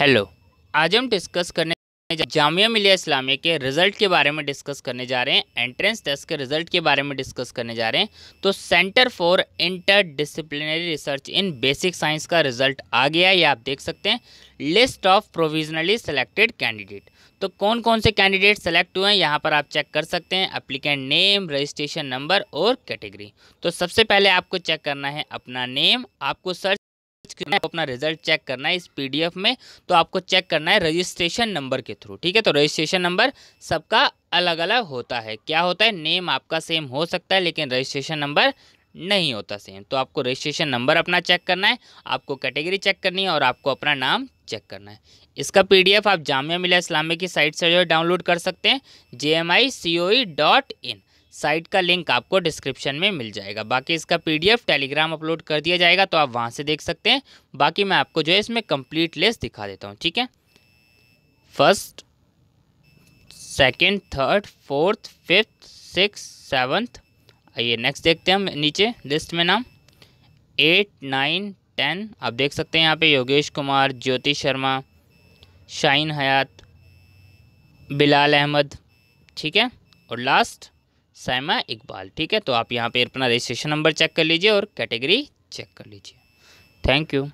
hello आज हम discuss करने जामिया मिलिया इस्लामी के रिज़ल्ट के बारे में डिस्कस करने जा रहे हैं एंट्रेंस टेस्ट के रिज़ल्ट के बारे में डिस्कस करने जा रहे हैं तो centre for interdisciplinary research in basic science का रिज़ल्ट आ गया ये आप देख सकते हैं list of provisionally selected candidate तो कौन कौन से कैंडिडेट सेलेक्ट हुए हैं यहाँ पर आप चेक कर सकते हैं अप्लीकेंट नेम रजिस्ट्रेशन नंबर और कैटेगरी तो सबसे पहले आपको चेक करना है अपना नेम आपको सर्च स्क्रीन पर अपना रिजल्ट चेक करना है इस पीडीएफ में तो आपको चेक करना है रजिस्ट्रेशन नंबर के थ्रू ठीक है तो रजिस्ट्रेशन नंबर सबका अलग अलग होता है क्या होता है नेम आपका सेम हो सकता है लेकिन रजिस्ट्रेशन नंबर नहीं होता सेम तो आपको रजिस्ट्रेशन नंबर अपना चेक करना है आपको कैटेगरी चेक करनी है और आपको अपना नाम चेक करना है इसका पीडीएफ आप जामिया मिला इस्लामी की साइट से जो है डाउनलोड कर सकते हैं J M I C O E dot in site का लिंक आपको डिस्क्रिप्शन में मिल जाएगा बाकी इसका पीडीएफ टेलीग्राम अपलोड कर दिया जाएगा तो आप वहाँ से देख सकते हैं बाकी मैं आपको जो है इसमें कंप्लीट लिस्ट दिखा देता हूँ ठीक है first second third fourth fifth six seventh आइए नेक्स्ट देखते हैं हम नीचे लिस्ट में नाम एट नाइन टेन आप देख सकते हैं यहाँ पे योगेश कुमार ज्योति शर्मा शाइन हयात बिलाल अहमद ठीक है और लास्ट सैमा इकबाल ठीक है तो आप यहाँ पे अपना रजिस्ट्रेशन नंबर चेक कर लीजिए और कैटेगरी चेक कर लीजिए थैंक यू